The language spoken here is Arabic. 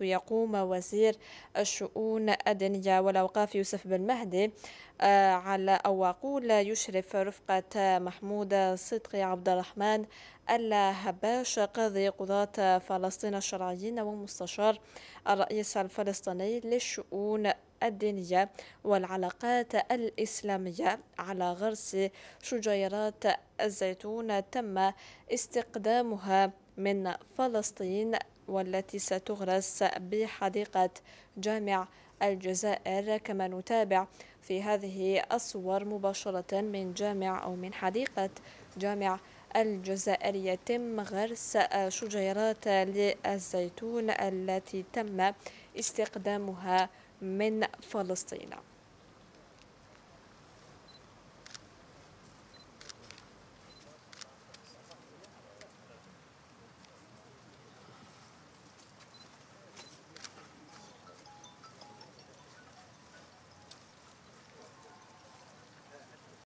يقوم وزير الشؤون الدينية والأوقاف يوسف بن مهدي آه، على أواقول يشرف رفقة محمود صدقي عبد الرحمن الهباش قاضي قضاة فلسطين الشرعيين ومستشار الرئيس الفلسطيني للشؤون الدينية والعلاقات الإسلامية على غرس شجيرات الزيتون تم استقدامها من فلسطين والتي ستغرس بحديقة جامع الجزائر كما نتابع في هذه الصور مباشرة من جامع أو من حديقة جامع الجزائر يتم غرس شجيرات للزيتون التي تم استخدامها من فلسطين